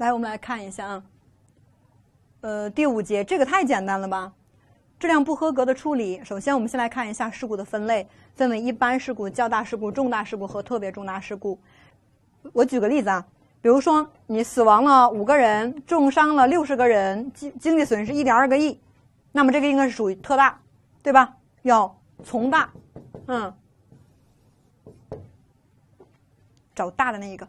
来，我们来看一下啊，呃，第五节这个太简单了吧？质量不合格的处理，首先我们先来看一下事故的分类，分为一般事故、较大事故、重大事故和特别重大事故。我举个例子啊，比如说你死亡了五个人，重伤了六十个人，经经济损失一点二个亿，那么这个应该是属于特大，对吧？要从大，嗯，找大的那一个。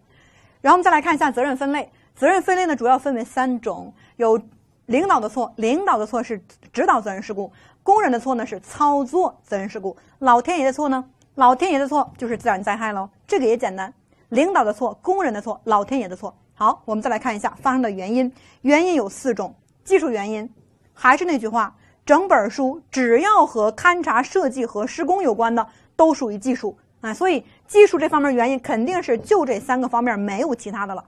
然后我们再来看一下责任分类。责任分类呢，主要分为三种，有领导的错，领导的错是指导责任事故；工人的错呢是操作责任事故；老天爷的错呢，老天爷的错就是自然灾害喽。这个也简单，领导的错、工人的错、老天爷的错。好，我们再来看一下发生的原因，原因有四种，技术原因。还是那句话，整本书只要和勘察、设计和施工有关的，都属于技术啊。所以技术这方面原因肯定是就这三个方面没有其他的了。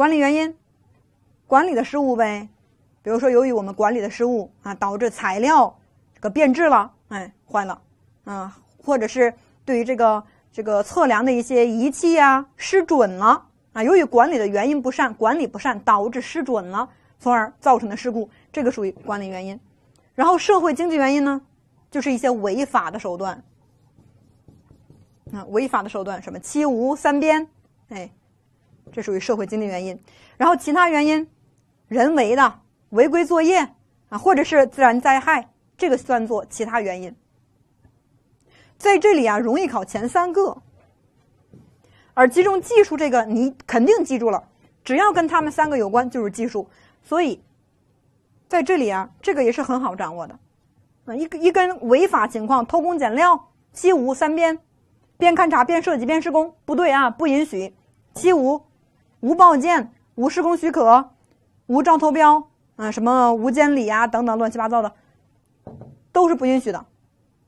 管理原因，管理的失误呗，比如说由于我们管理的失误啊，导致材料这个变质了，哎，坏了，啊，或者是对于这个这个测量的一些仪器啊失准了啊，由于管理的原因不善，管理不善导致失准了，从而造成的事故，这个属于管理原因。然后社会经济原因呢，就是一些违法的手段，啊，违法的手段什么七无三边，哎。这属于社会经济原因，然后其他原因，人为的违规作业啊，或者是自然灾害，这个算作其他原因。在这里啊，容易考前三个，而集中技术这个你肯定记住了，只要跟他们三个有关就是技术，所以在这里啊，这个也是很好掌握的，啊，一一跟违法情况、偷工减料、七五三边，边勘察边设计边施工不对啊，不允许七五。无报建、无施工许可、无招投标啊，什么无监理呀等等乱七八糟的，都是不允许的。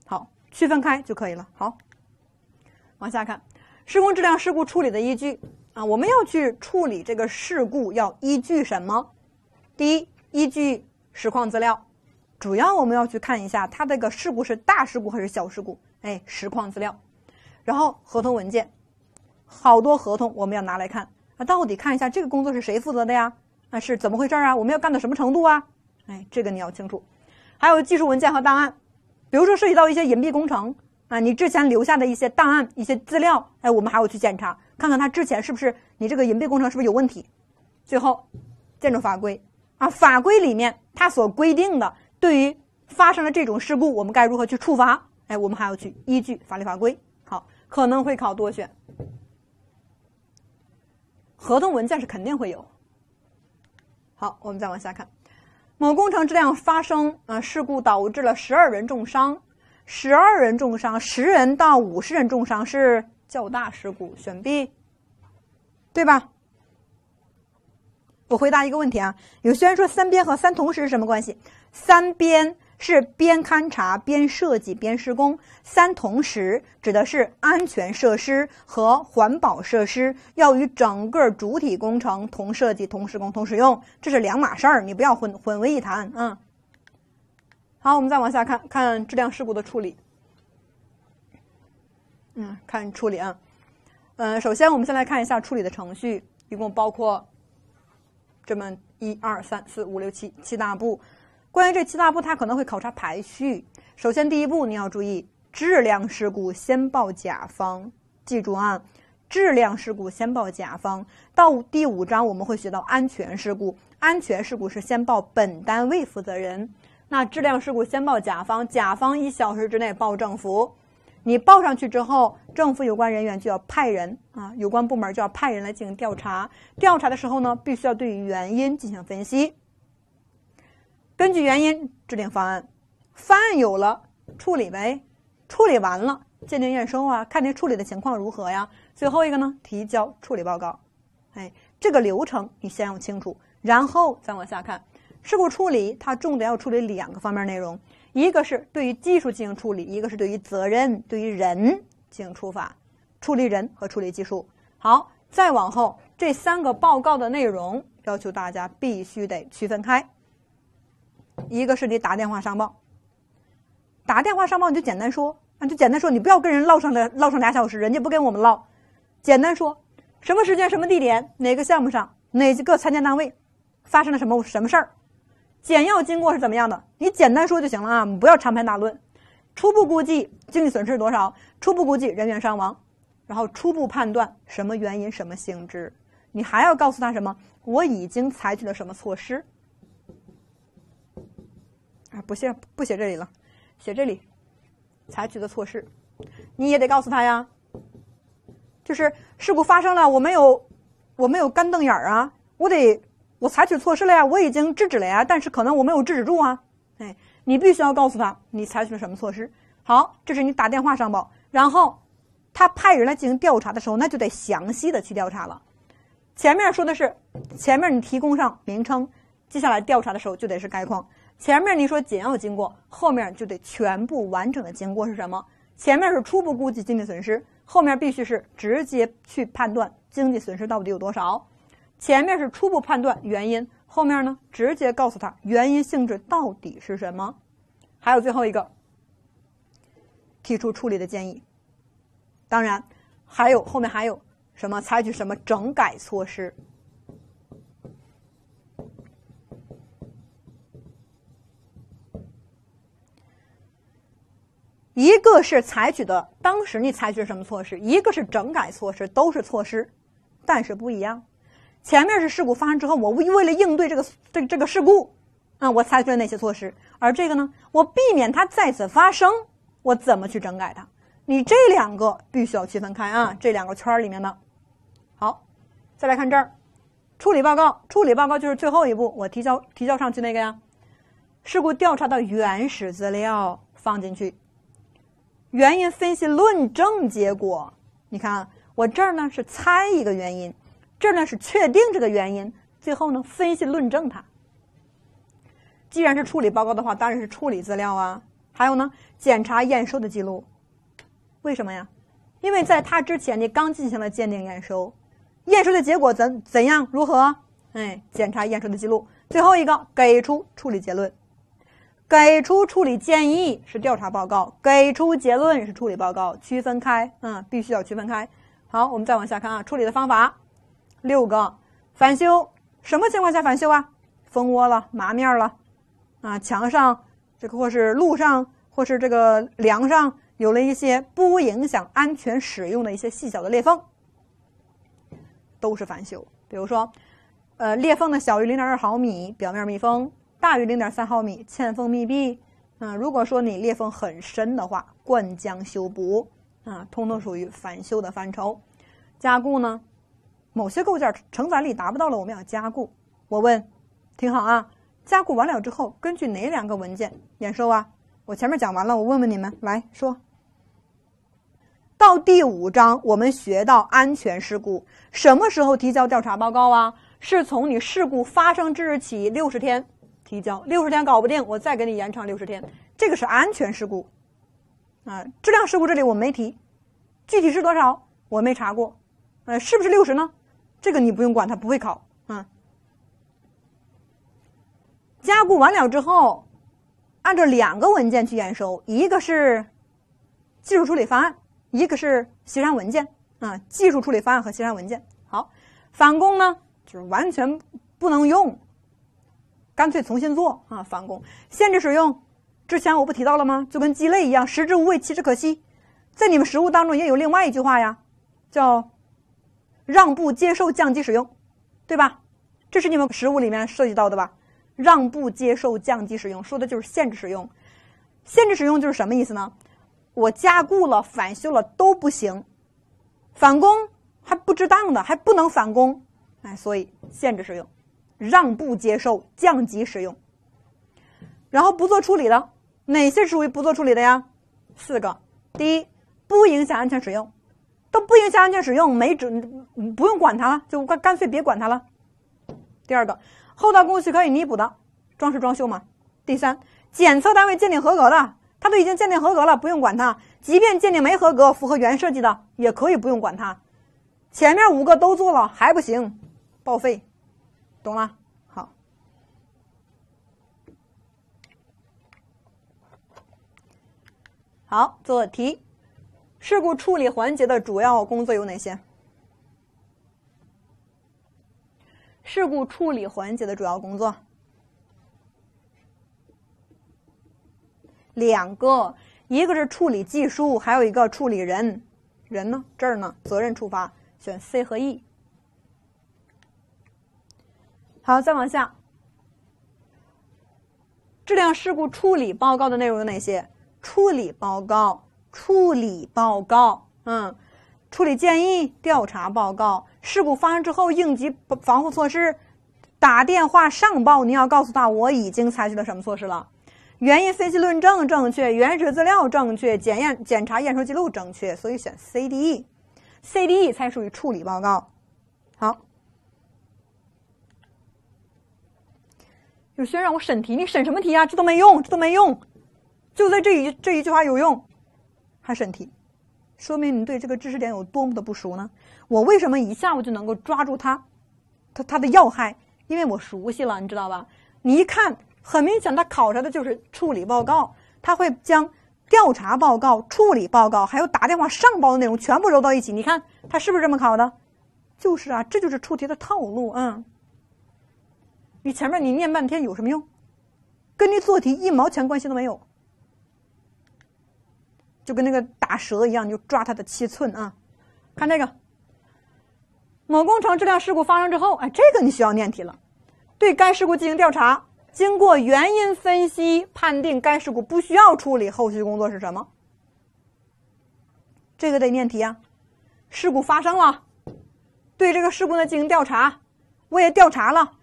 好，区分开就可以了。好，往下看，施工质量事故处理的依据啊，我们要去处理这个事故要依据什么？第一，依据实况资料，主要我们要去看一下它这个事故是大事故还是小事故。哎，实况资料，然后合同文件，好多合同我们要拿来看。到底看一下这个工作是谁负责的呀？啊，是怎么回事儿啊？我们要干到什么程度啊？哎，这个你要清楚。还有技术文件和档案，比如说涉及到一些隐蔽工程啊，你之前留下的一些档案、一些资料，哎，我们还要去检查，看看它之前是不是你这个隐蔽工程是不是有问题。最后，建筑法规啊，法规里面它所规定的，对于发生了这种事故，我们该如何去处罚？哎，我们还要去依据法律法规。好，可能会考多选。合同文件是肯定会有。好，我们再往下看，某工程质量发生啊事故，导致了十二人重伤，十二人重伤，十人到五十人重伤是较大事故，选 B，对吧？我回答一个问题啊，有些人说三边和三同时是什么关系？三边。是边勘察边设计边施工，三同时指的是安全设施和环保设施要与整个主体工程同设计、同施工、同使用，这是两码事儿，你不要混混为一谈啊。好，我们再往下看看质量事故的处理。嗯，看处理啊，嗯，首先我们先来看一下处理的程序，一共包括这么一二三四五六七七大步。关于这七大步，它可能会考察排序。首先，第一步你要注意，质量事故先报甲方，记住啊，质量事故先报甲方。到第五章我们会学到安全事故，安全事故是先报本单位负责人。那质量事故先报甲方，甲方一小时之内报政府。你报上去之后，政府有关人员就要派人啊，有关部门就要派人来进行调查。调查的时候呢，必须要对原因进行分析。根据原因制定方案，方案有了，处理呗，处理完了，鉴定验收啊，看这处理的情况如何呀？最后一个呢，提交处理报告。哎，这个流程你先要清楚，然后再往下看。事故处理它重点要处理两个方面内容，一个是对于技术进行处理，一个是对于责任、对于人进行处罚，处理人和处理技术。好，再往后这三个报告的内容要求大家必须得区分开。一个是你打电话上报，打电话上报你就简单说，啊，就简单说，你不要跟人唠上来唠上俩小时，人家不跟我们唠。简单说，什么时间、什么地点、哪个项目上、哪个参加单位，发生了什么什么事儿，简要经过是怎么样的，你简单说就行了啊，不要长篇大论。初步估计经济损失多少，初步估计人员伤亡，然后初步判断什么原因、什么性质。你还要告诉他什么？我已经采取了什么措施。不写不写这里了，写这里，采取的措施，你也得告诉他呀。就是事故发生了，我没有我没有干瞪眼儿啊，我得我采取措施了呀，我已经制止了呀，但是可能我没有制止住啊。哎，你必须要告诉他你采取了什么措施。好，这是你打电话上报，然后他派人来进行调查的时候，那就得详细的去调查了。前面说的是前面你提供上名称，接下来调查的时候就得是概况。前面你说简要经过，后面就得全部完整的经过是什么？前面是初步估计经济损失，后面必须是直接去判断经济损失到底有多少。前面是初步判断原因，后面呢直接告诉他原因性质到底是什么？还有最后一个，提出处理的建议。当然，还有后面还有什么采取什么整改措施？一个是采取的，当时你采取了什么措施？一个是整改措施，都是措施，但是不一样。前面是事故发生之后，我为为了应对这个这这个事故，啊，我采取了哪些措施？而这个呢，我避免它再次发生，我怎么去整改它？你这两个必须要区分开啊，这两个圈里面的。好，再来看这儿，处理报告，处理报告就是最后一步，我提交提交上去那个呀。事故调查的原始资料放进去。原因分析论证结果，你看啊，我这儿呢是猜一个原因，这儿呢是确定这个原因，最后呢分析论证它。既然是处理报告的话，当然是处理资料啊。还有呢，检查验收的记录，为什么呀？因为在他之前你刚进行了鉴定验收，验收的结果怎怎样如何？哎，检查验收的记录，最后一个给出处理结论。给出处理建议是调查报告，给出结论是处理报告，区分开，嗯，必须要区分开。好，我们再往下看啊，处理的方法，六个，返修，什么情况下返修啊？蜂窝了，麻面了，啊，墙上这个或是路上或是这个梁上有了一些不影响安全使用的一些细小的裂缝，都是返修。比如说，呃，裂缝呢小于零点二毫米，表面密封。大于零点三毫米，嵌缝密闭啊。如果说你裂缝很深的话，灌浆修补啊，通通属于返修的范畴。加固呢，某些构件承载力达不到了，我们要加固。我问，听好啊，加固完了之后，根据哪两个文件验收啊？我前面讲完了，我问问你们来说。到第五章，我们学到安全事故，什么时候提交调查报告啊？是从你事故发生之日起六十天。提交六十天搞不定，我再给你延长六十天。这个是安全事故，啊，质量事故这里我没提，具体是多少我没查过，呃，是不是六十呢？这个你不用管，他不会考。啊，加固完了之后，按照两个文件去验收，一个是技术处理方案，一个是协商文件。啊，技术处理方案和协商文件。好，返工呢，就是完全不能用。干脆重新做啊，返工，限制使用。之前我不提到了吗？就跟鸡肋一样，食之无味，弃之可惜。在你们食物当中也有另外一句话呀，叫“让步接受降级使用”，对吧？这是你们食物里面涉及到的吧？让步接受降级使用，说的就是限制使用。限制使用就是什么意思呢？我加固了、返修了都不行，返工还不值当的，还不能返工。哎，所以限制使用。让步接受降级使用，然后不做处理的，哪些属于不做处理的呀？四个：第一，不影响安全使用，都不影响安全使用，没准不用管它了，就干干脆别管它了。第二个，后道工序可以弥补的，装饰装修嘛。第三，检测单位鉴定合格的，它都已经鉴定合格了，不用管它。即便鉴定没合格，符合原设计的也可以不用管它。前面五个都做了还不行，报废。懂了，好，好做题。事故处理环节的主要工作有哪些？事故处理环节的主要工作两个，一个是处理技术，还有一个处理人。人呢？这儿呢？责任处罚选 C 和 E。好，再往下，质量事故处理报告的内容有哪些？处理报告、处理报告，嗯，处理建议、调查报告、事故发生之后应急防护措施，打电话上报，你要告诉他我已经采取了什么措施了。原因分析论证正确，原始资料正确，检验检查验收记录正确，所以选 C、D、E，C、D、E 才属于处理报告。好。先让我审题，你审什么题啊？这都没用，这都没用，就在这一这一句话有用，还审题，说明你对这个知识点有多么的不熟呢？我为什么一下我就能够抓住它，它它的要害？因为我熟悉了，你知道吧？你一看，很明显，他考察的就是处理报告，他会将调查报告、处理报告，还有打电话上报的内容全部揉到一起。你看他是不是这么考的？就是啊，这就是出题的套路啊。你前面你念半天有什么用？跟你做题一毛钱关系都没有，就跟那个打蛇一样，就抓它的七寸啊！看这个，某工程质量事故发生之后，哎，这个你需要念题了。对该事故进行调查，经过原因分析，判定该事故不需要处理，后续工作是什么？这个得念题啊！事故发生了，对这个事故呢进行调查，我也调查了。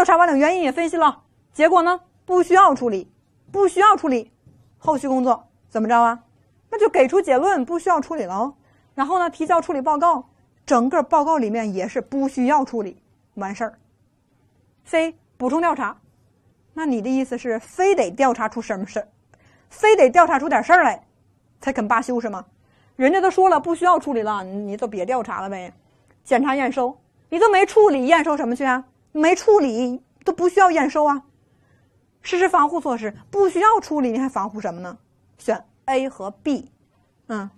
调查完了，原因也分析了，结果呢？不需要处理，不需要处理，后续工作怎么着啊？那就给出结论，不需要处理了。然后呢？提交处理报告，整个报告里面也是不需要处理，完事儿。C 补充调查，那你的意思是，非得调查出什么事儿，非得调查出点事儿来，才肯罢休是吗？人家都说了不需要处理了，你就别调查了呗。检查验收，你都没处理，验收什么去啊？没处理都不需要验收啊，实施防护措施不需要处理，你还防护什么呢？选 A 和 B，嗯，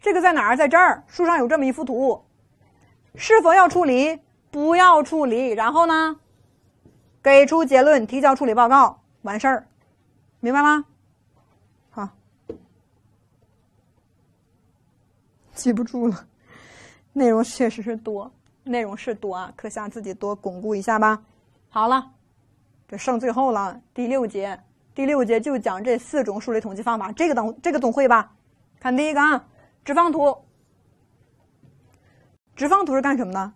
这个在哪儿？在这儿，书上有这么一幅图，是否要处理？不要处理，然后呢，给出结论，提交处理报告，完事儿，明白吗？好，记不住了，内容确实是多。内容是多啊，课下自己多巩固一下吧。好了，这剩最后了，第六节。第六节就讲这四种数理统计方法，这个等这个总会吧。看第一个啊，直方图。直方图是干什么呢？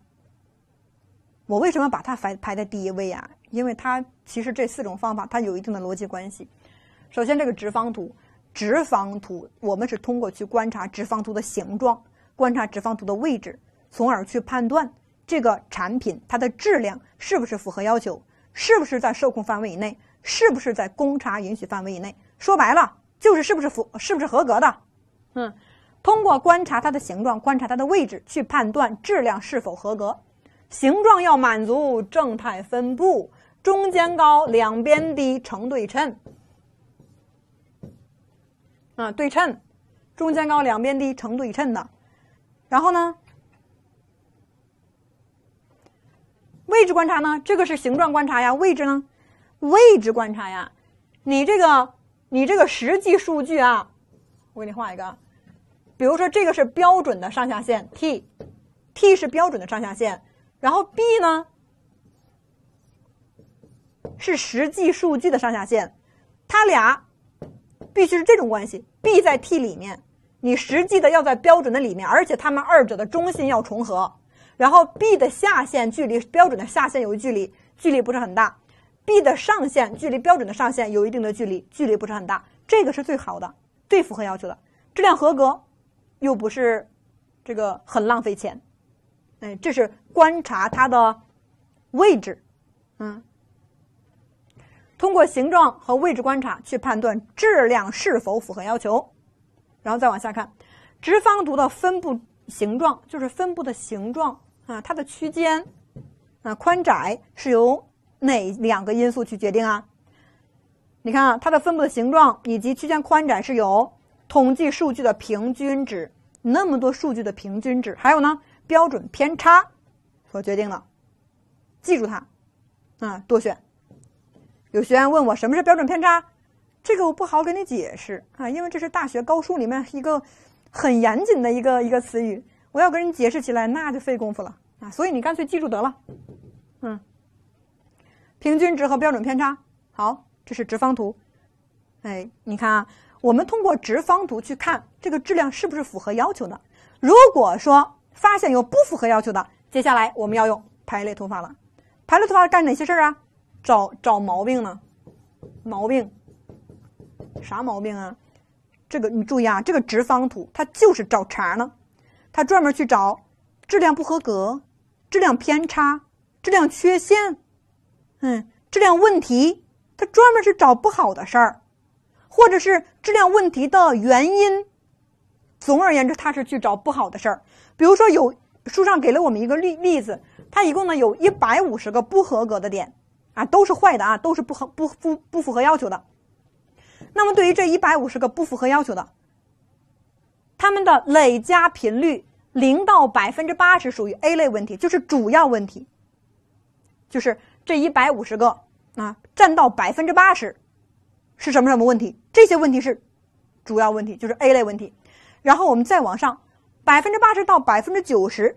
我为什么把它排排在第一位啊？因为它其实这四种方法它有一定的逻辑关系。首先，这个直方图，直方图我们是通过去观察直方图的形状，观察直方图的位置，从而去判断。这个产品它的质量是不是符合要求？是不是在受控范围以内？是不是在公差允许范围以内？说白了就是是不是符是不是合格的？嗯，通过观察它的形状、观察它的位置去判断质量是否合格。形状要满足正态分布，中间高两边低，成对称啊，对称，中间高两边低成对称的。然后呢？位置观察呢？这个是形状观察呀。位置呢？位置观察呀。你这个，你这个实际数据啊，我给你画一个。比如说，这个是标准的上下限 T，T 是标准的上下限，然后 B 呢是实际数据的上下限，它俩必须是这种关系。B 在 T 里面，你实际的要在标准的里面，而且它们二者的中心要重合。然后 B 的下限距离标准的下限有距离，距离不是很大；B 的上限距离标准的上限有一定的距离，距离不是很大。这个是最好的，最符合要求的，质量合格，又不是这个很浪费钱。哎，这是观察它的位置，嗯，通过形状和位置观察去判断质量是否符合要求。然后再往下看，直方图的分布形状就是分布的形状。啊，它的区间啊宽窄是由哪两个因素去决定啊？你看啊，它的分布的形状以及区间宽窄是由统计数据的平均值，那么多数据的平均值，还有呢标准偏差所决定的。记住它啊，多选。有学员问我什么是标准偏差，这个我不好给你解释啊，因为这是大学高数里面一个很严谨的一个一个词语。我要跟人解释起来，那就费功夫了啊！所以你干脆记住得了，嗯。平均值和标准偏差，好，这是直方图。哎，你看啊，我们通过直方图去看这个质量是不是符合要求的。如果说发现有不符合要求的，接下来我们要用排列图法了。排列图法干哪些事儿啊？找找毛病呢？毛病？啥毛病啊？这个你注意啊，这个直方图它就是找茬呢。他专门去找质量不合格、质量偏差、质量缺陷，嗯，质量问题。他专门是找不好的事儿，或者是质量问题的原因。总而言之，他是去找不好的事儿。比如说，有书上给了我们一个例例子，它一共呢有一百五十个不合格的点啊，都是坏的啊，都是不合不不不符合要求的。那么，对于这一百五十个不符合要求的。它们的累加频率零到百分之八十属于 A 类问题，就是主要问题，就是这一百五十个啊，占到百分之八十，是什么什么问题？这些问题是主要问题，就是 A 类问题。然后我们再往上，百分之八十到百分之九十，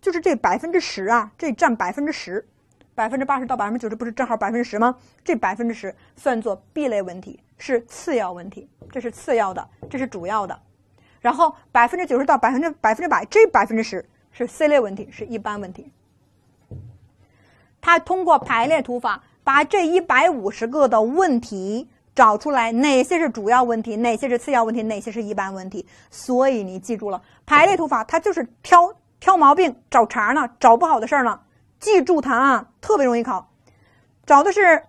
就是这百分之十啊，这占百分之十，百分之八十到百分之九十不是正好百分之十吗？这百分之十算作 B 类问题，是次要问题，这是次要的，这是主要的。然后百分之九十到百分之百分之百，这百分之十是 C 类问题，是一般问题。它通过排列图法把这一百五十个的问题找出来，哪些是主要问题，哪些是次要问题，哪些是一般问题。所以你记住了，排列图法它就是挑挑毛病、找茬呢，找不好的事儿呢。记住它啊，特别容易考，找的是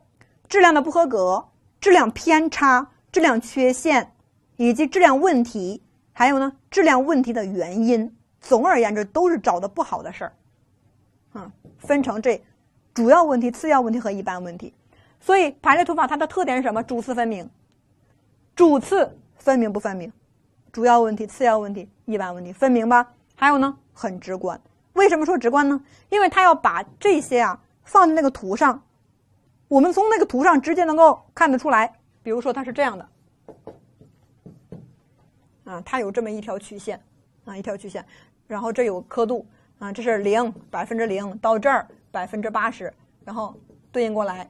质量的不合格、质量偏差、质量缺陷以及质量问题。还有呢，质量问题的原因，总而言之都是找的不好的事儿，啊，分成这主要问题、次要问题和一般问题，所以排列图法它的特点是什么？主次分明，主次分明不分明？主要问题、次要问题、一般问题分明吧？还有呢，很直观。为什么说直观呢？因为它要把这些啊放在那个图上，我们从那个图上直接能够看得出来。比如说它是这样的。啊，它有这么一条曲线，啊，一条曲线，然后这有刻度，啊，这是零百分之零到这儿百分之八十，然后对应过来，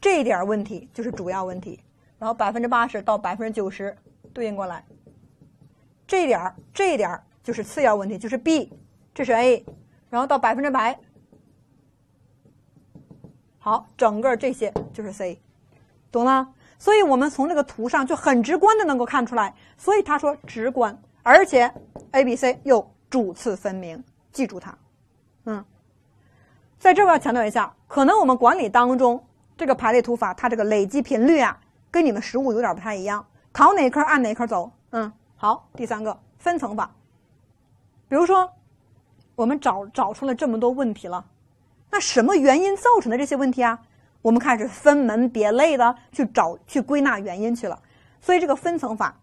这一点问题就是主要问题，然后百分之八十到百分之九十对应过来，这点这这点就是次要问题，就是 B，这是 A，然后到百分之百，好，整个这些就是 C，懂了？所以，我们从这个图上就很直观的能够看出来。所以他说直观，而且 A、B、C 又主次分明，记住它。嗯，在这我要强调一下，可能我们管理当中这个排列图法，它这个累积频率啊，跟你们实物有点不太一样。考哪科按哪科走。嗯，好，第三个分层法，比如说我们找找出了这么多问题了，那什么原因造成的这些问题啊？我们开始分门别类的去找、去归纳原因去了，所以这个分层法，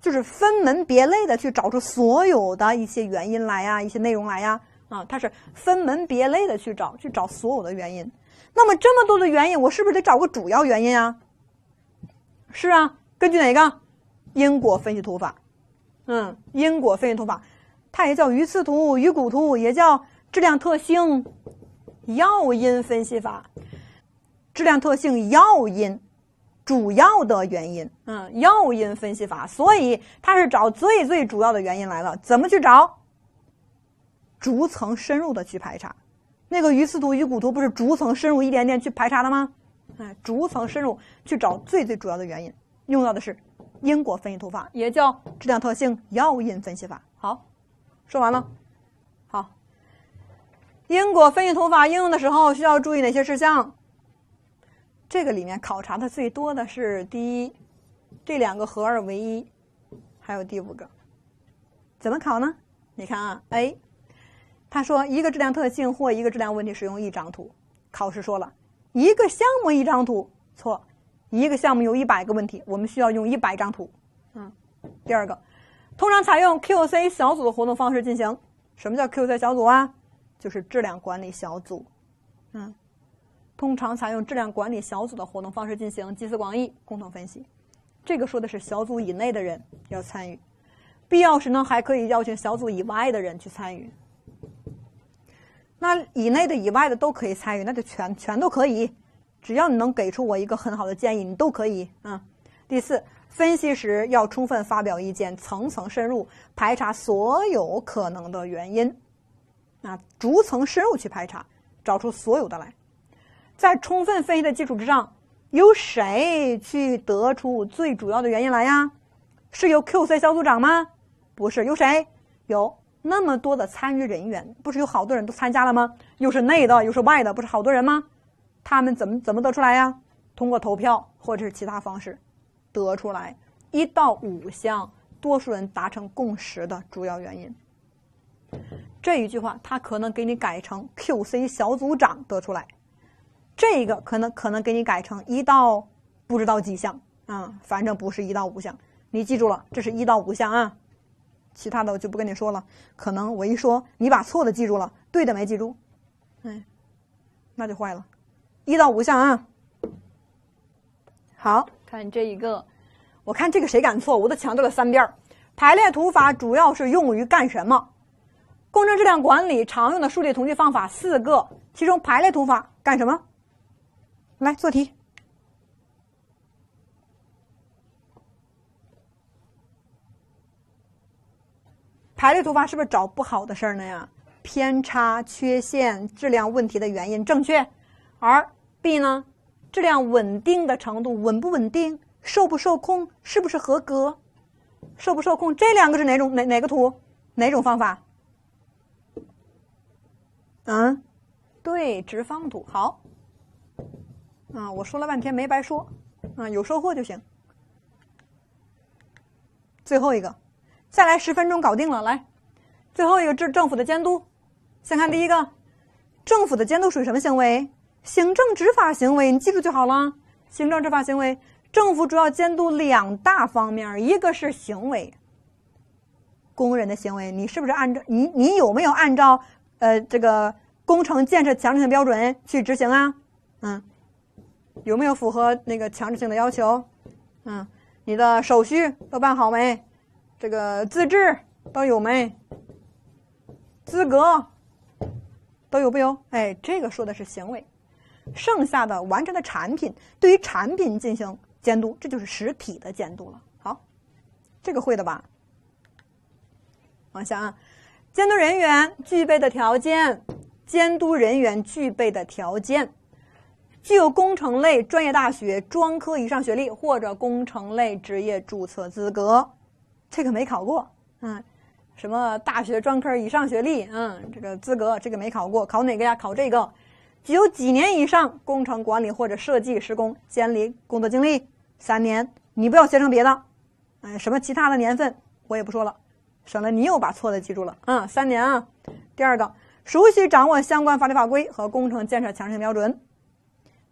就是分门别类的去找出所有的一些原因来呀、一些内容来呀，啊，它是分门别类的去找、去找所有的原因。那么这么多的原因，我是不是得找个主要原因啊？是啊，根据哪个？因果分析图法，嗯，因果分析图法，它也叫鱼刺图、鱼骨图，也叫质量特性，要因分析法。质量特性要因，主要的原因，嗯，要因分析法，所以它是找最最主要的原因来了。怎么去找？逐层深入的去排查，那个鱼刺图、鱼骨图不是逐层深入一点点去排查的吗？哎，逐层深入去找最最主要的原因，用到的是因果分析图法，也叫质量特性要因分析法。好，说完了。好，因果分析图法应用的时候需要注意哪些事项？这个里面考察的最多的是第一，这两个合二为一，还有第五个，怎么考呢？你看啊，a 他说一个质量特性或一个质量问题使用一张图，考试说了，一个项目一张图错，一个项目有一百个问题，我们需要用一百张图，嗯，第二个，通常采用 Q C 小组的活动方式进行，什么叫 Q C 小组啊？就是质量管理小组，嗯。通常采用质量管理小组的活动方式进行集思广益，共同分析。这个说的是小组以内的人要参与，必要时呢还可以邀请小组以外的人去参与。那以内的、以外的都可以参与，那就全全都可以。只要你能给出我一个很好的建议，你都可以。嗯。第四，分析时要充分发表意见，层层深入排查所有可能的原因。那逐层深入去排查，找出所有的来。在充分分析的基础之上，由谁去得出最主要的原因来呀？是由 QC 小组长吗？不是，由谁？有那么多的参与人员，不是有好多人都参加了吗？又是内的，又是外的，不是好多人吗？他们怎么怎么得出来呀？通过投票或者是其他方式得出来一到五项多数人达成共识的主要原因。这一句话，他可能给你改成 QC 小组长得出来。这个可能可能给你改成一到不知道几项啊，反正不是一到五项。你记住了，这是一到五项啊。其他的我就不跟你说了。可能我一说，你把错的记住了，对的没记住，哎，那就坏了。一到五项啊。好看这一个，我看这个谁敢错？我都强调了三遍排列图法主要是用于干什么？工程质量管理常用的数列统计方法四个，其中排列图法干什么？来做题，排列图法是不是找不好的事儿呢呀？偏差、缺陷、质量问题的原因，正确。而 B 呢？质量稳定的程度，稳不稳定，受不受控，是不是合格？受不受控？这两个是哪种？哪哪个图？哪种方法？嗯，对，直方图。好。啊，我说了半天没白说，啊，有收获就行。最后一个，再来十分钟搞定了。来，最后一个是政府的监督，先看第一个，政府的监督属于什么行为？行政执法行为，你记住就好了。行政执法行为，政府主要监督两大方面，一个是行为，工人的行为，你是不是按照你你有没有按照呃这个工程建设强制性标准去执行啊？嗯。有没有符合那个强制性的要求？嗯，你的手续都办好没？这个资质都有没？资格都有不有？哎，这个说的是行为。剩下的完成的产品，对于产品进行监督，这就是实体的监督了。好，这个会的吧？往下啊，监督人员具备的条件，监督人员具备的条件。具有工程类专业大学专科以上学历或者工程类职业注册资格，这个没考过，嗯，什么大学专科以上学历，嗯，这个资格这个没考过，考哪个呀？考这个，具有几年以上工程管理或者设计施工监理工作经历，三年，你不要写成别的，哎，什么其他的年份我也不说了，省得你又把错的记住了，嗯，三年啊。第二个，熟悉掌握相关法律法规和工程建设强制性标准。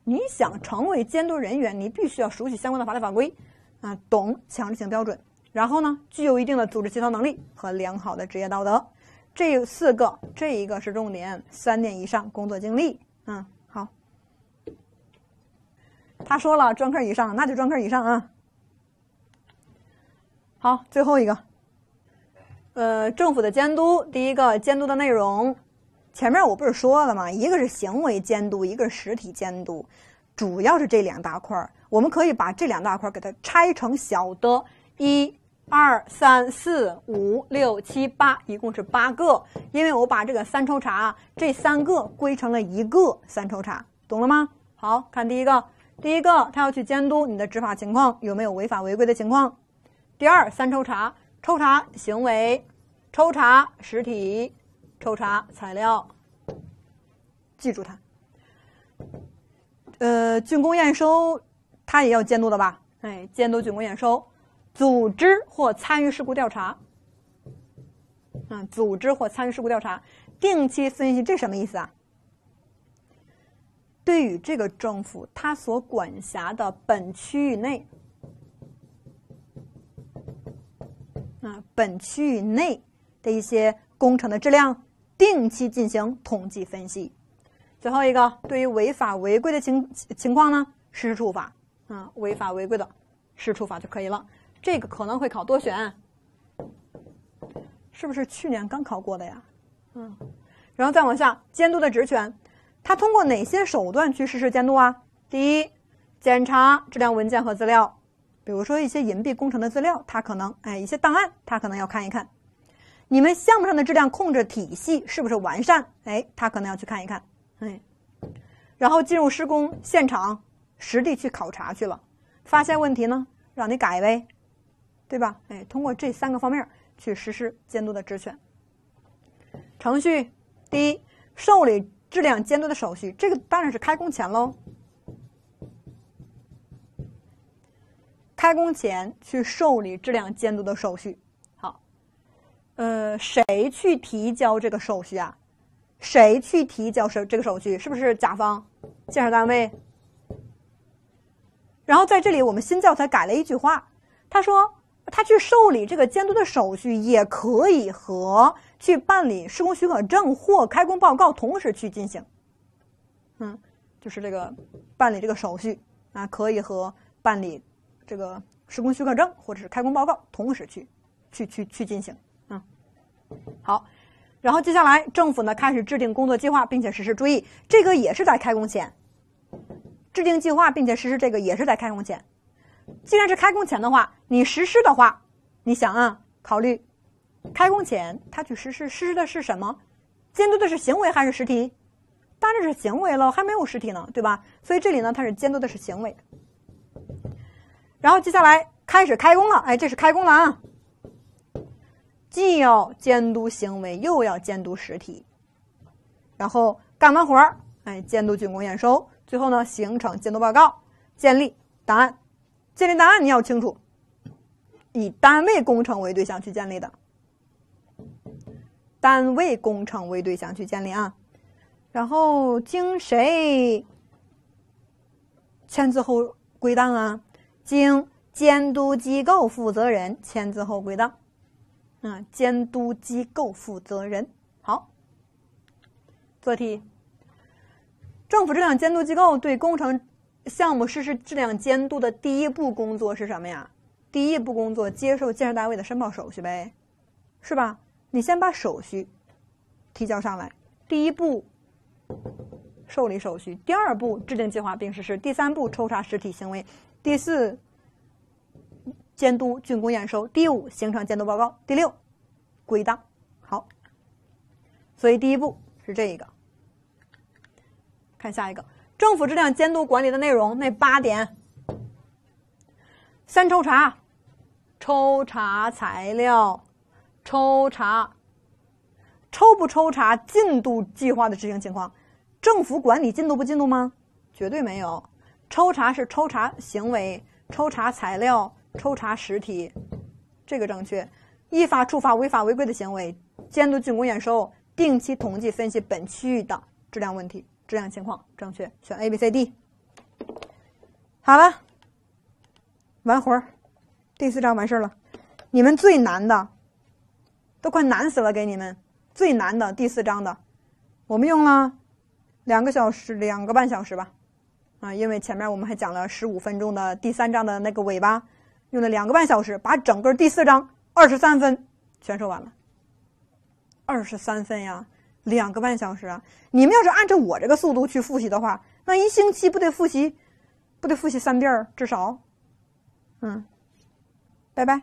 你想成为监督人员，你必须要熟悉相关的法律法规，啊，懂强制性标准，然后呢，具有一定的组织协调能力和良好的职业道德，这四个，这一个是重点，三年以上工作经历，嗯，好。他说了专科以上，那就专科以上啊。好，最后一个，呃，政府的监督，第一个监督的内容。前面我不是说了吗？一个是行为监督，一个是实体监督，主要是这两大块儿。我们可以把这两大块儿给它拆成小的，一、二、三、四、五、六、七、八，一共是八个。因为我把这个三抽查这三个归成了一个三抽查，懂了吗？好，看第一个，第一个他要去监督你的执法情况有没有违法违规的情况。第二，三抽查，抽查行为，抽查实体。抽查材料，记住它。呃，竣工验收他也要监督的吧？哎，监督竣工验收，组织或参与事故调查。嗯，组织或参与事故调查，定期分析，这什么意思啊？对于这个政府，他所管辖的本区域内，啊，本区域内的一些工程的质量。定期进行统计分析。最后一个，对于违法违规的情情况呢，实施处罚啊，违法违规的实施处罚就可以了。这个可能会考多选，是不是去年刚考过的呀？嗯，然后再往下，监督的职权，他通过哪些手段去实施监督啊？第一，检查质量文件和资料，比如说一些隐蔽工程的资料，他可能哎一些档案，他可能要看一看。你们项目上的质量控制体系是不是完善？哎，他可能要去看一看，哎，然后进入施工现场实地去考察去了，发现问题呢，让你改呗，对吧？哎，通过这三个方面去实施监督的职权。程序第一，受理质量监督的手续，这个当然是开工前喽，开工前去受理质量监督的手续。呃，谁去提交这个手续啊？谁去提交手这个手续？是不是甲方建设单位？然后在这里，我们新教材改了一句话，他说他去受理这个监督的手续，也可以和去办理施工许可证或开工报告同时去进行。嗯，就是这个办理这个手续啊，可以和办理这个施工许可证或者是开工报告同时去去去去进行。好，然后接下来政府呢开始制定工作计划，并且实施。注意，这个也是在开工前制定计划，并且实施。这个也是在开工前。既然是开工前的话，你实施的话，你想啊，考虑开工前他去实施，实施的是什么？监督的是行为还是实体？当然是行为了，还没有实体呢，对吧？所以这里呢，它是监督的是行为。然后接下来开始开工了，哎，这是开工了啊。既要监督行为，又要监督实体，然后干完活儿，哎，监督竣工验收，最后呢，形成监督报告，建立档案，建立档案你要清楚，以单位工程为对象去建立的，单位工程为对象去建立啊，然后经谁签字后归档啊？经监督机构负责人签字后归档。嗯，监督机构负责人好，做题。政府质量监督机构对工程项目实施质量监督的第一步工作是什么呀？第一步工作，接受建设单位的申报手续呗，是吧？你先把手续提交上来。第一步受理手续，第二步制定计划并实施，第三步抽查实体行为，第四。监督竣工验收，第五，形成监督报告，第六，归档。好，所以第一步是这一个。看下一个，政府质量监督管理的内容那八点，三抽查，抽查材料，抽查，抽不抽查进度计划的执行情况？政府管理进度不进度吗？绝对没有，抽查是抽查行为，抽查材料。抽查十题，这个正确。依法处罚违法违规的行为，监督竣工验收，定期统计分析本区域的质量问题、质量情况，正确。选 A、B、C、D。好了，完活儿，第四章完事儿了。你们最难的，都快难死了！给你们最难的第四章的，我们用了两个小时、两个半小时吧。啊，因为前面我们还讲了十五分钟的第三章的那个尾巴。用了两个半小时，把整个第四章二十三分全说完了。二十三分呀，两个半小时啊！你们要是按照我这个速度去复习的话，那一星期不得复习，不得复习三遍至少。嗯，拜拜。